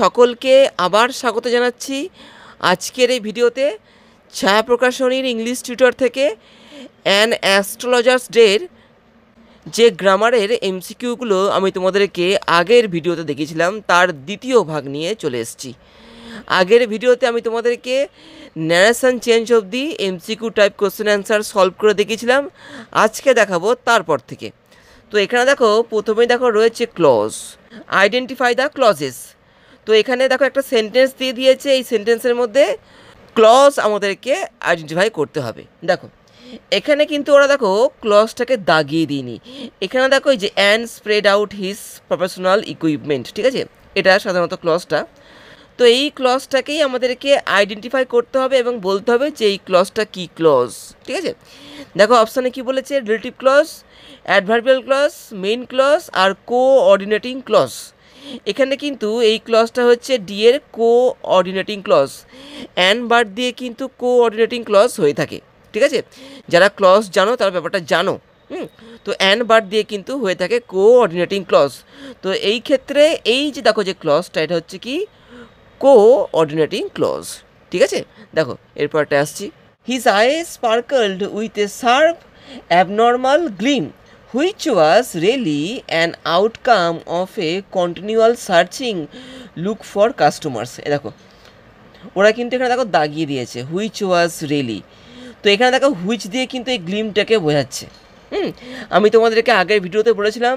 সকলকে আবার স্বাগত জানাচ্ছি আজকের এই ভিডিওতে ছায়া প্রকাশনীর ইংলিশ টিউটর থেকে অ্যান অ্যাস্ট্রোলজার্স ডের যে গ্রামারের এমসিকিউগুলো আমি তোমাদেরকে আগের ভিডিওতে দেখেছিলাম তার দ্বিতীয় ভাগ নিয়ে চলে এসেছি আগের ভিডিওতে আমি তোমাদেরকে narration change of the MCQ type question answer solve করে দেখিয়েছিলাম আজকে দেখাবো তারপর থেকে তো এখানে দেখো প্রথমে দেখো রয়েছে ক্লজ আইডেন্টিফাই দ্য ক্লজেস তো এখানে দেখো একটা সেন্টেন্স দিয়ে দিয়েছে এই সেন্টেন্সের মধ্যে ক্লজ আমাদেরকে আইডেন্টিফাই করতে হবে দেখো এখানে কিন্তু ওরা দেখো ক্লসটাকে দাগিয়ে দিইনি এখানে দেখো এই যে and spread out his professional equipment ঠিক আছে এটা সাধারণত ক্লসটা তো এই ক্লসটাকেই আমাদেরকে আইডেন্টিফাই করতে হবে এবং বলতে হবে যে এই ক্লসটা কী ক্লস ঠিক আছে দেখো অপশানে কি বলেছে relative clause adverbial clause main clause আর কোঅর্ডিনেটিং ক্লস এখানে কিন্তু এই ক্লজটা হচ্ছে ডি এর কোঅর্ডিনেটিং ক্লজ অ্যান্ড বার্ড দিয়ে কিন্তু কোঅর্ডিনেটিং ক্লজ হয়ে থাকে ঠিক আছে যারা ক্লজ জানো তার ব্যাপারটা জানো হুম তো অ্যান্ড বার্ড দিয়ে কিন্তু হয়ে থাকে কোঅর্ডিনেটিং ক্লজ তো এই ক্ষেত্রে এই যে দেখো যে ক্লজটা এটা হচ্ছে কি কোঅর্ডিনেটিং ক্লজ ঠিক আছে দেখো এরপরটা আসছি his eye sparkled with a sharp abnormal gleam which was really an outcome of a continual searching look for customers এ দেখো ওরা কিন্তু এখানে দেখো দাগিয়ে দিয়েছে হুইচ ওয়াজ রিয়েলি তো এখানে দেখো হুইচ দিয়ে কিন্তু এই গ্লিমটাকে বোঝাচ্ছে হুম আমি তোমাদেরকে আগের ভিডিওতে বলেছিলাম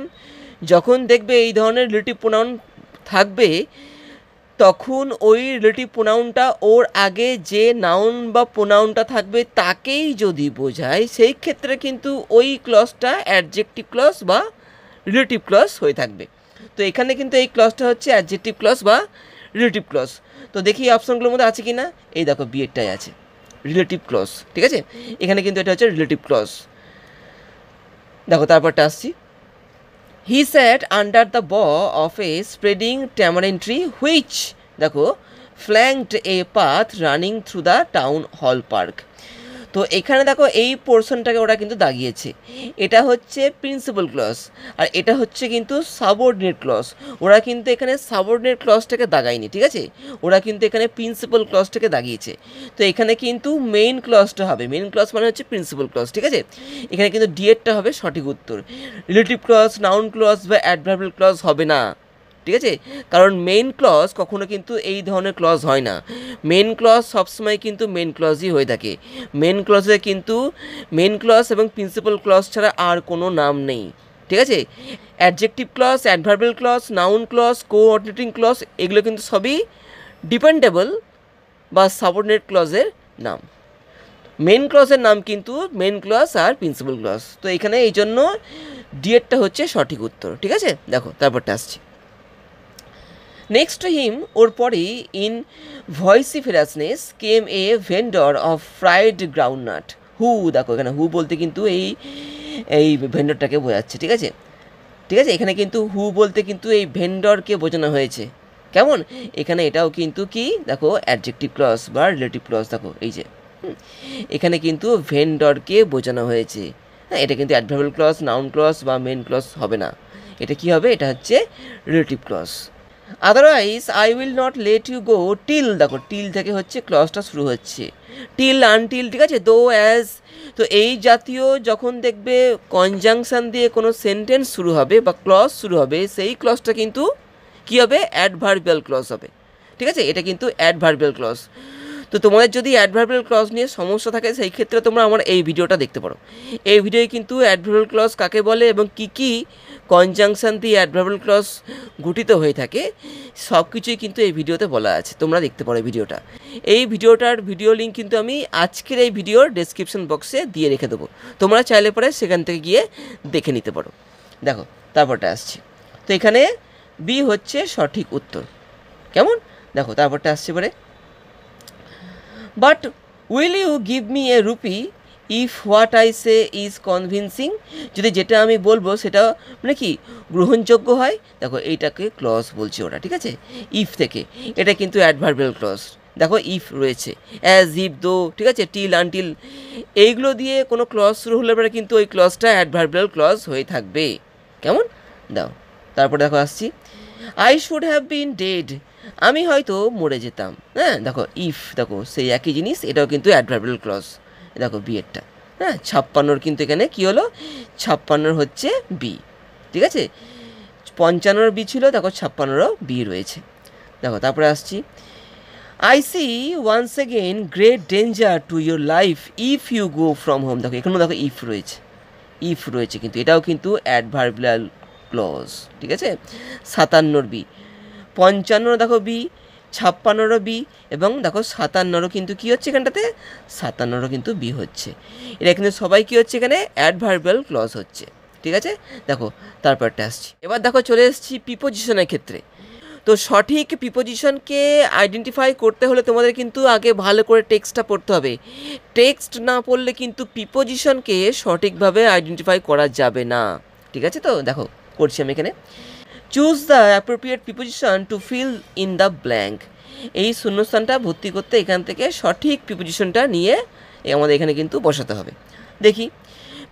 যখন দেখবে এই ধরনের রিলেটিভ প্রোনাউন থাকবে তখন ওই রিলেটিভ প্রোনাউনটা ওর আগে যে নাউন বা প্রোনাউনটা থাকবে তাকেই যদি বোঝায় সেই ক্ষেত্রে কিন্তু ওই ক্লসটা অ্যাডজেক্টিভ ক্লস বা রিলেটিভ ক্লস হয়ে থাকবে তো এখানে কিন্তু এই ক্লসটা হচ্ছে অ্যাডজেক্টিভ ক্লস বা রিলেটিভ ক্লস তো দেখি এই অপশনগুলোর মধ্যে আছে কি না এই দেখো বিয়েরটাই আছে রিলেটিভ ক্লস ঠিক আছে এখানে কিন্তু এটা হচ্ছে রিলেটিভ ক্লস দেখো তারপরটা আসছি he sat under the bough of a spreading tamarind tree which দেখো flanked a path running through the town hall park তো এখানে দেখো এই পোর্শনটাকে ওরা কিন্তু দাগিয়েছে এটা হচ্ছে প্রিন্সিপাল ক্লস আর এটা হচ্ছে কিন্তু সাবঅর্ডিনেট ক্লস ওরা কিন্তু এখানে সাবঅর্ডিনেট ক্লসটাকে দাগায়নি ঠিক আছে ওরা কিন্তু এখানে প্রিন্সিপাল ক্লসটাকে দাগিয়েছে তো এখানে কিন্তু মেইন ক্লসটা হবে মেইন ক্লস মানে হচ্ছে প্রিন্সিপাল ক্লস ঠিক আছে এখানে কিন্তু ডিএডটা হবে সঠিক উত্তর রিলেটিভ ক্লস নাউন ক্লস বা অ্যাডভার্বাল ক্লস হবে না ঠিক আছে কারণ মেইন ক্লজ কখনো কিন্তু এই ধরনের ক্লজ হয় না মেন ক্লজ সবসময় কিন্তু মেন ক্লজই হয়ে থাকে মেন ক্লজে কিন্তু মেন ক্লজ এবং প্রিন্সিপাল ক্লজ ছাড়া আর কোনো নাম নেই ঠিক আছে adjective clause adverbial clause noun clause coordinating clause এগুলো কিন্তু সবই ডিপেন্ডেবল বা সাবঅর্ডিনেট ক্লজের নাম মেন ক্লসের নাম কিন্তু মেন ক্লস আর প্রিন্সিপাল ক্লজ তো এখানে এই জন্য ডিএডটা হচ্ছে সঠিক উত্তর ঠিক আছে দেখো তারপরটা আসছি নেক্সট হিম ওর পরেই in in ferociousness came a vendor of fried groundnut who দেখো এখানে হু বলতে কিন্তু এই এই ভেন্ডরটাকে বোঝাচ্ছে ঠিক আছে ঠিক আছে এখানে কিন্তু হু বলতে কিন্তু এই ভেন্ডরকে বোঝানো হয়েছে কেমন এখানে এটাও কিন্তু কি দেখো অ্যাডজেক্টিভ ক্লস বা রিলেটিভ ক্লস দেখো এই যে এখানে কিন্তু ভেন্ডরকে বোঝানো হয়েছে হ্যাঁ এটা কিন্তু অ্যাডভেবল ক্লস নাউন ক্লস বা মেন ক্লস হবে না এটা কি হবে এটা হচ্ছে relative clause otherwise I will not let you go till দেখো টিল থেকে হচ্ছে ক্লসটা শুরু হচ্ছে টিল আনটিল ঠিক আছে দো অ্যাজ তো এই জাতীয় যখন দেখবে কনজাংশন দিয়ে কোনো সেন্টেন্স শুরু হবে বা ক্লস শুরু হবে সেই ক্লসটা কিন্তু কী হবে অ্যাডভার্বিয়াল ক্লস হবে ঠিক আছে এটা কিন্তু অ্যাডভার্বিয়াল ক্লস তো তোমাদের যদি অ্যাডভার্বিয়াল ক্লস নিয়ে সমস্যা থাকে সেই ক্ষেত্রে তোমরা আমার এই ভিডিওটা দেখতে পারো এই ভিডিওয় কিন্তু অ্যাডভার্বিয়াল ক্লস কাকে বলে এবং কি কি কনজাংশন দিয়ে অ্যাডভার্বিয়াল ক্লস গঠিত হয়ে থাকে সব কিছুই কিন্তু এই ভিডিওতে বলা আছে তোমরা দেখতে পারো ভিডিওটা এই ভিডিওটার ভিডিও লিঙ্ক কিন্তু আমি আজকের এই ভিডিওর ডেসক্রিপশন বক্সে দিয়ে রেখে দেবো তোমরা চাইলে পরে সেখান থেকে গিয়ে দেখে নিতে পারো দেখো তারপরটা আসছে তো এখানে বি হচ্ছে সঠিক উত্তর কেমন দেখো তারপরটা আসছে পরে but will you give me a rupee if what I say is convincing যদি যেটা আমি বলবো সেটা মানে কি গ্রহণযোগ্য হয় দেখো এইটাকে ক্লজ বলছে ওরা ঠিক আছে ইফ থেকে এটা কিন্তু অ্যাডভার্বেল ক্লজ দেখো ইফ রয়েছে অ্যাজ ইফ দো ঠিক আছে টিল আনটিল এইগুলো দিয়ে কোনো ক্লজ শুরু হলে পরে কিন্তু ওই ক্লজটা অ্যাডভার্বেল ক্লজ হয়ে থাকবে কেমন দাও তারপরে দেখো আসছি I should have been dead আমি হয়তো মরে যেতাম হ্যাঁ দেখো ইফ দেখো সেই একই জিনিস এটাও কিন্তু অ্যাডভার্বিয়াল ক্লজ দেখো বিয়েরটা হ্যাঁ ছাপ্পান্নর কিন্তু এখানে কী হলো ছাপ্পান্নর হচ্ছে বি ঠিক আছে পঞ্চান্নর বি ছিল দেখো ছাপ্পান্নরও বি রয়েছে দেখো তারপরে আসছি I see once again great danger to your life if you go from home দেখো এখানেও দেখো ইফ রয়েছে ইফ রয়েছে কিন্তু এটাও কিন্তু অ্যাডভার্বাল ক্লজ ঠিক আছে সাতান্নর বি পঞ্চান্ন দেখো বি ছাপ্পান্নরও বি এবং দেখো সাতান্নরও কিন্তু কী হচ্ছে এখানটাতে সাতান্নরও কিন্তু বি হচ্ছে এটা কিন্তু সবাই কী হচ্ছে এখানে অ্যাডভার্বিয়াল ক্লজ হচ্ছে ঠিক আছে দেখো তারপরটা আসছি এবার দেখো চলে এসেছি প্রিপোজিশনের ক্ষেত্রে তো সঠিক পিপোজিশনকে আইডেন্টিফাই করতে হলে তোমাদের কিন্তু আগে ভালো করে টেক্সটটা পড়তে হবে টেক্সট না পড়লে কিন্তু পিপোজিশনকে সঠিকভাবে আইডেন্টিফাই করা যাবে না ঠিক আছে তো দেখো করছি আমি এখানে choose the appropriate preposition to fill in the blank এই শূন্যস্থানটা ভর্তি করতে এখান থেকে সঠিক প্রিপোজিশনটা নিয়ে আমাদের এখানে কিন্তু বসাতে হবে দেখি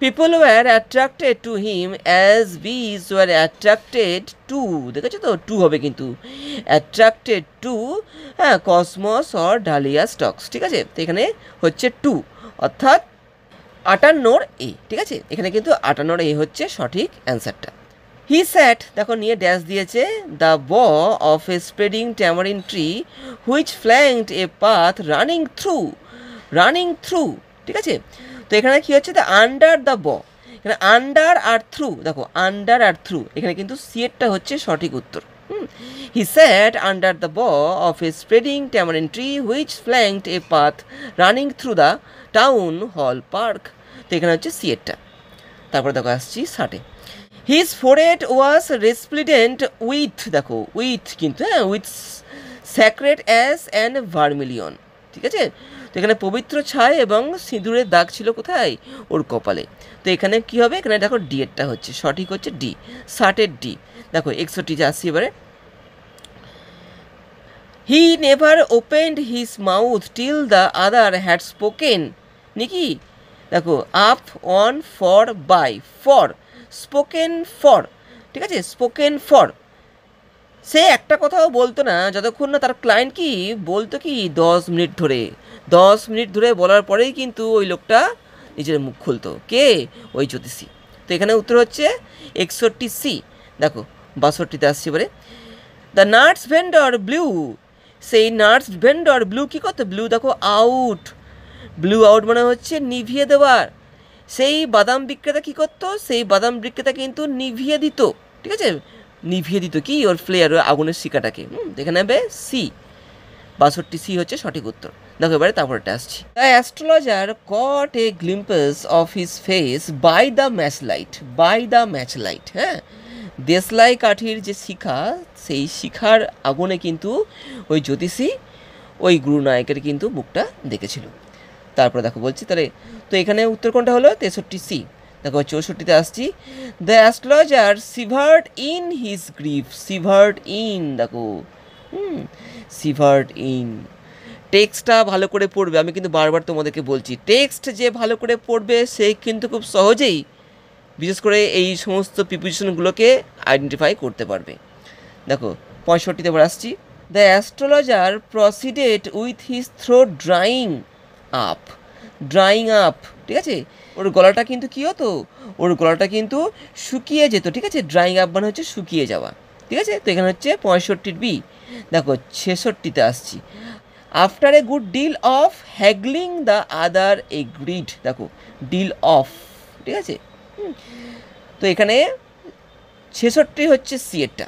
people were attracted to him as bees were attracted to দেখেছো তো টু হবে কিন্তু অ্যাট্রাক্টেড টু হ্যাঁ কসমস অর ডালিয়া স্টকস ঠিক আছে তো এখানে হচ্ছে টু অর্থাৎ আটান্নর এ ঠিক আছে এখানে কিন্তু আটান্নর এ হচ্ছে সঠিক অ্যান্সারটা হি স্যাট দেখো নিয়ে ড্যাশ দিয়েছে the bough of a spreading tamarind tree which flanked a path running through running through ঠিক আছে তো এখানে কী হচ্ছে দ্য আন্ডার দ্য ব এখানে আন্ডার আর থ্রু দেখো আন্ডার আর থ্রু এখানে কিন্তু সিয়েটটা হচ্ছে সঠিক উত্তর he sat under the bough of a spreading tamarind tree which flanked a path running through the town hall park তো এখানে হচ্ছে সিয়েটটা তারপরে দেখো আসছি ষাটে his forehead was resplendent with দেখো উইথ কিন্তু হ্যাঁ with sacred ash and vermilion ঠিক আছে তো এখানে পবিত্র ছাই এবং সিঁদুরের দাগ ছিল কোথায় ওর কপালে তো এখানে কি হবে এখানে দেখো ডি এরটা হচ্ছে সঠিক হচ্ছে ডি ষাটের ডি দেখো একষট্টি যে আসছি এবারে he never opened his mouth till the other had spoken নাকি দেখো up on for by for spoken for ঠিক আছে স্পোকেন ফর সে একটা কথাও বলতো না যতক্ষণ না তার ক্লায়েন্ট কি বলতো কি দশ মিনিট ধরে দশ মিনিট ধরে বলার পরেই কিন্তু ওই লোকটা নিজের মুখ খুলতো কে ওই জ্যোতিষী তো এখানে উত্তর হচ্ছে একষট্টি সি দেখো বাষট্টিতে আসছে বলে দ্য নার্স ভেন্ডর ব্লু সেই নার্স ভেন্ডর ব্লু কী করতো ব্লু দেখো আউট ব্লু আউট মানে হচ্ছে নিভিয়ে দেওয়ার সেই বাদাম বিক্রেতা কী করতো সেই বাদাম বিক্রেতা কিন্তু নিভিয়ে দিত ঠিক আছে নিভিয়ে দিত কি ওর ফ্লেয়ার ওর আগুনের শিকাটাকে দেখে নেবে সি বাষট্টি সি হচ্ছে সঠিক উত্তর দেখো এবারে তারপরটা আসছি the astrologer caught a glimpse of his face by the match light by the match light হ্যাঁ দেশলাই কাঠির যে শিখা সেই শিখার আগুনে কিন্তু ওই জ্যোতিষী ওই গুরু নায়কের কিন্তু মুখটা দেখেছিল তারপরে দেখো বলছি তাহলে তো এখানে উত্তর কোনটা হলো তেষট্টি সি দেখো চৌষট্টিতে আসছি the astrologer shivered in his grief shivered in দেখো হুম সিভার্ট ইন টেক্সটটা ভালো করে পড়বে আমি কিন্তু বারবার তোমাদেরকে বলছি টেক্সট যে ভালো করে পড়বে সে কিন্তু খুব সহজেই বিশেষ করে এই সমস্ত প্রিপোজিশনগুলোকে আইডেন্টিফাই করতে পারবে দেখো পঁয়ষট্টিতে পর আসছি the astrologer proceeded with his throw drying up drying up ঠিক আছে ওর গলাটা কিন্তু কী হতো ওর গলাটা কিন্তু শুকিয়ে যেত ঠিক আছে ড্রাইং আপ মানে হচ্ছে শুকিয়ে যাওয়া ঠিক আছে তো এখানে হচ্ছে পঁয়ষট্টির বি দেখো ছেষট্টিতে আসছি after a good deal of haggling the other agreed দেখো ডিল অফ ঠিক আছে তো এখানে ছেষট্টি হচ্ছে সি এরটা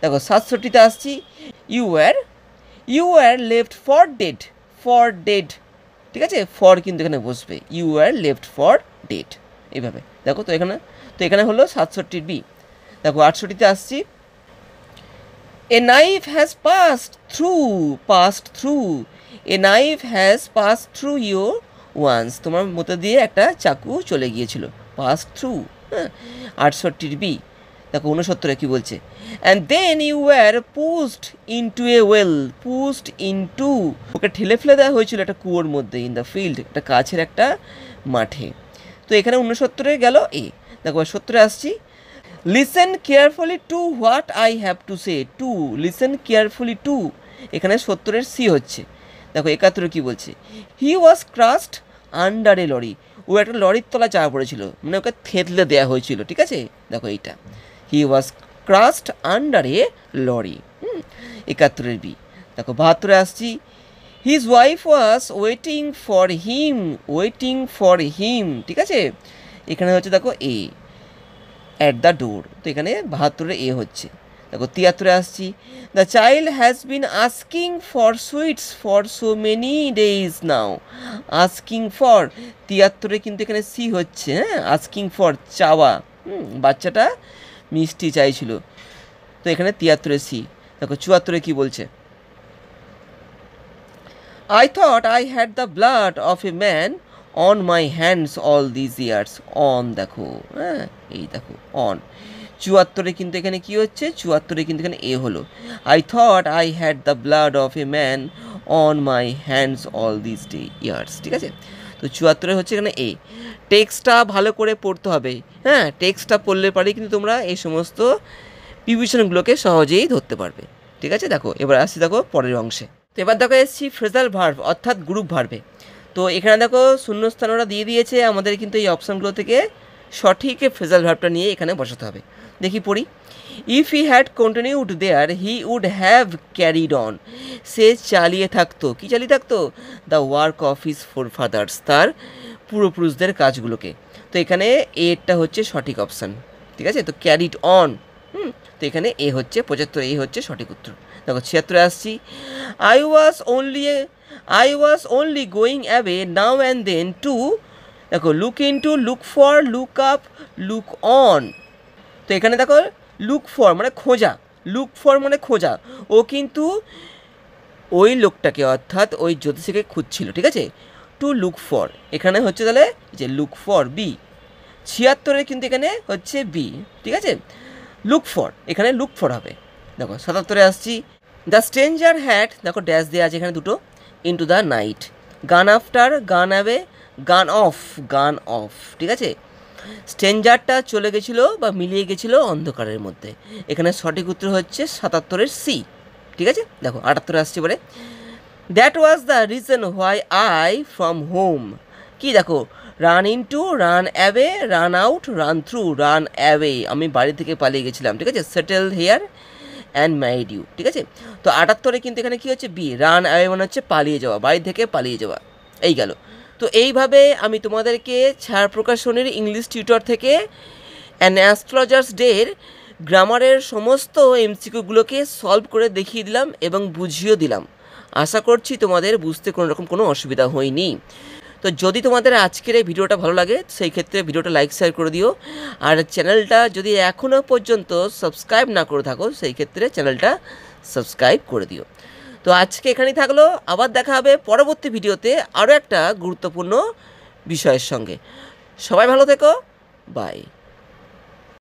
দেখো সাতষট্টিতে আসছি you are you are left for dead for dead ঠিক আছে ফর কিন্তু এখানে বসবে you are left for dead এইভাবে দেখো তো এখানে তো এখানে হলো সাতষট্টি বি দেখো আটষট্টিতে আসছি a knife has passed through passed through a knife has pass through your once তোমার মতো দিয়ে একটা চাকু চলে গিয়েছিল পাস থ্রু হ্যাঁ আটষট্টির বি দেখো উনসত্তরে কী বলছে and then you were pushed into a well pushed into okay ঠেলে ফেলে দেওয়া হয়েছিল একটা কুয়োর মধ্যে ইন দ্য ফিল্ড একটা কাছের একটা মাঠে তো এখানে উনসত্তরে গেল এ দেখো সত্তরে আসছি listen carefully to what I have to say to listen carefully to এখানে সত্তরের সি হচ্ছে দেখো একাত্তরে কী বলছে he was crushed under a lorry ও একটা লরির তলা চাওয়া পড়েছিল মানে ওকে থেতলে দেওয়া হয়েছিল ঠিক আছে দেখো এইটা he was crushed under a lorry একাত্তরের বি দেখো বাহাত্তরে আসছি his wife was waiting for him waiting for him ঠিক আছে এখানে হচ্ছে দেখো এ অ্যাট দ্য ডোর তো এখানে বাহাত্তরে এ হচ্ছে দেখো তিয়াত্তরে আসছি the child has been asking for sweets for so many days now asking for তিয়াত্তরে কিন্তু এখানে সি হচ্ছে হ্যাঁ আস্কিং ফর চাওয়া বাচ্চাটা মিষ্টি চাইছিল তো এখানে তিয়াত্তরে সি দেখো চুয়াত্তরে কি বলছে I thought I had the blood of a man on my hands all these years on দেখো হ্যাঁ এই দেখো অন চুয়াত্তরে কিন্তু এখানে কি হচ্ছে চুয়াত্তরে কিন্তু এখানে এ হলো I thought I had the blood of a man on my hands all these day years ঠিক আছে তো চুয়াত্তরে হচ্ছে এখানে এ টেক্সটটা ভালো করে পড়তে হবে হ্যাঁ টেক্সটটা পড়লে পারে কিন্তু তোমরা এই সমস্ত প্রিভিশনগুলোকে সহজেই ধরতে পারবে ঠিক আছে দেখো এবার আসছি দেখো পরের অংশে তো এবার দেখো এসছি ফ্রেজাল ভার্ভ অর্থাৎ গ্রুপ ভার্ভে তো এখানে দেখো শূন্যস্থান ওরা দিয়ে দিয়েছে আমাদের কিন্তু এই অপশানগুলো থেকে সঠিক ফ্রেজাল ভার্ভটা নিয়ে এখানে বসাতে হবে দেখি পড়ি if he had continued there he would have carried on সে চালিয়ে থাকতো কি চালিয়ে থাকতো the work of his forefathers তার পূর্বপুরুষদের কাজগুলোকে তো এখানে এটা হচ্ছে সঠিক অপশান ঠিক আছে তো ক্যারিড অন হুম তো এখানে এ হচ্ছে পঁচাত্তর এ হচ্ছে সঠিক উত্তর দেখো ছিয়াত্তরে আসছি I was only I was only going away now and then to দেখো look in to look for look up look on তো এখানে দেখো লুক ফর মানে খোঁজা লুক ফর মানে খোঁজা ও কিন্তু ওই লোকটাকে অর্থাৎ ওই জ্যোতিষীকে খুঁজছিল ঠিক আছে টু লুক ফর এখানে হচ্ছে তাহলে যে লুক ফর বি ছিয়াত্তরে কিন্তু এখানে হচ্ছে বি ঠিক আছে লুক ফর এখানে লুক ফর হবে দেখো সাতাত্তরে আসছি দ্য স্ট্রেঞ্জার হ্যাট দেখো ড্যাশ দেওয়া আছে এখানে দুটো into the night gone after gone away gone off gone off ঠিক আছে স্ট্রেঞ্জারটা চলে গেছিলো বা মিলিয়ে গেছিলো অন্ধকারের মধ্যে এখানে সঠিক উত্তর হচ্ছে সাতাত্তরের সি ঠিক আছে দেখো আটাত্তরে আসছে পরে that was the reason why I from home কি দেখো run into run away run out run through run away আমি বাড়ি থেকে পালিয়ে গেছিলাম ঠিক আছে settle here and married you ঠিক আছে তো আটাত্তরে কিন্তু এখানে কী হচ্ছে বি রান অ্যাওয়ে মানে হচ্ছে পালিয়ে যাওয়া বাড়ি থেকে পালিয়ে যাওয়া এই গেল তো এইভাবে আমি তোমাদেরকে ছায়া প্রকাশনীর ইংলিশ টিউটর থেকে অ্যান অ্যাস্ট্রোলজার্স ডের গ্রামারের সমস্ত এমসিকিউগুলোকে সলভ করে দেখিয়ে দিলাম এবং বুঝিয়েও দিলাম আশা করছি তোমাদের বুঝতে কোনো রকম কোনো অসুবিধা হয়নি তো যদি তোমাদের আজকের এই ভিডিওটা ভালো লাগে সেই ক্ষেত্রে ভিডিওটা লাইক শেয়ার করে দিও আর চ্যানেলটা যদি এখনও পর্যন্ত সাবস্ক্রাইব না করে থাকো সেই ক্ষেত্রে চ্যানেলটা সাবস্ক্রাইব করে দিও তো আজকে এখানেই থাকলো আবার দেখা হবে পরবর্তী ভিডিওতে আরও একটা গুরুত্বপূর্ণ বিষয়ের সঙ্গে সবাই ভালো থেকো বাই